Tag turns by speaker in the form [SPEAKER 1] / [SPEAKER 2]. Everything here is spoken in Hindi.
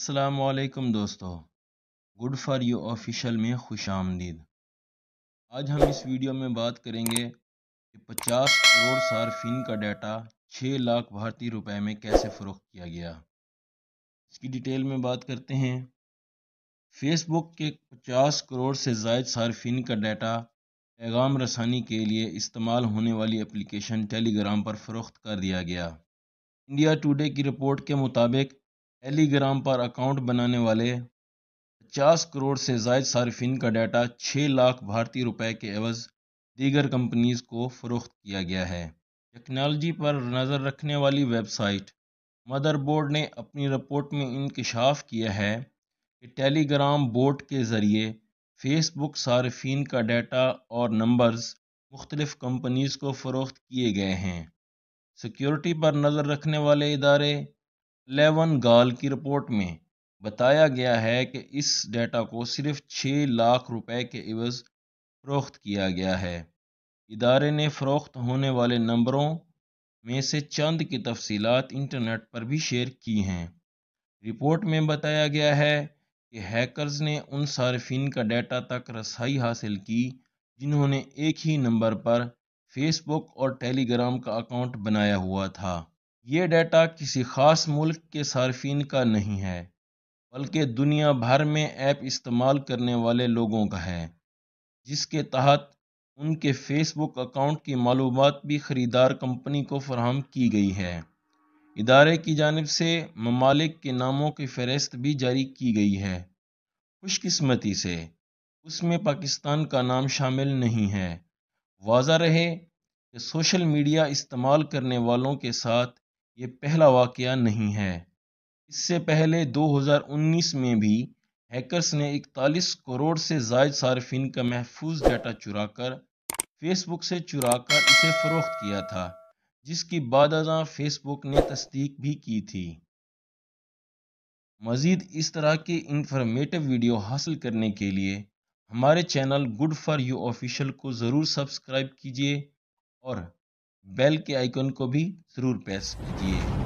[SPEAKER 1] अल्लाम दोस्तों गुड फॉर यू ऑफिशियल में खुश आमदीद आज हम इस वीडियो में बात करेंगे कि 50 करोड़ सार्फिन का डाटा 6 लाख भारतीय रुपए में कैसे फ़रोख्त किया गया इसकी डिटेल में बात करते हैं फेसबुक के 50 करोड़ से जायद सार्फिन का डाटा पैगाम रसानी के लिए इस्तेमाल होने वाली एप्लीकेशन टेलीग्राम पर फ़रोख्त कर दिया गया इंडिया टुडे की रिपोर्ट के मुताबिक टेलीग्राम पर अकाउंट बनाने वाले पचास करोड़ से जायद सार्फिन का डाटा छः लाख भारतीय रुपए के एवज दीगर कंपनीज को फ़रोख्त किया गया है टेक्नोलॉजी पर नज़र रखने वाली वेबसाइट मदरबोर्ड ने अपनी रिपोर्ट में इंकशाफ किया है कि टेलीग्राम बोर्ड के ज़रिए फेसबुक सार्फिन का डाटा और नंबर्स मुख्तलिफ कंपनीज को फ़रोख्त किए गए हैं सिक्योरिटी पर नज़र रखने वाले इदारे लेवन गाल की रिपोर्ट में बताया गया है कि इस डेटा को सिर्फ छः लाख रुपए के इवज फ़रोख्त किया गया है इदारे ने फ़रोख्त होने वाले नंबरों में से चंद की तफसीलात इंटरनेट पर भी शेयर की हैं रिपोर्ट में बताया गया है कि हैकर्स ने उन सार्फिन का डेटा तक रसाई हासिल की जिन्होंने एक ही नंबर पर फेसबुक और टेलीग्राम का अकाउंट बनाया हुआ था ये डेटा किसी खास मुल्क के सार्फिन का नहीं है बल्कि दुनिया भर में ऐप इस्तेमाल करने वाले लोगों का है जिसके तहत उनके फेसबुक अकाउंट की मालूम भी ख़रीदार कंपनी को फराहम की गई है इदारे की जानब से ममालिक के नामों की फहरिस्त भी जारी की गई है खुशकस्मती से उसमें पाकिस्तान का नाम शामिल नहीं है वाजा रहे कि सोशल मीडिया इस्तेमाल करने वालों के साथ ये पहला वाक नहीं है इससे पहले 2019 में भी हैकर्स ने इकतालीस करोड़ से जायद सार्फिन का महफूज डाटा चुराकर फेसबुक से चुराकर इसे फ़रोख्त किया था जिसकी बाद फेसबुक ने तस्दीक भी की थी मज़ीद इस तरह के इंफॉर्मेटिव वीडियो हासिल करने के लिए हमारे channel good for you official को ज़रूर सब्सक्राइब कीजिए और बेल के आइकन को भी ज़रूर प्रेस कीजिए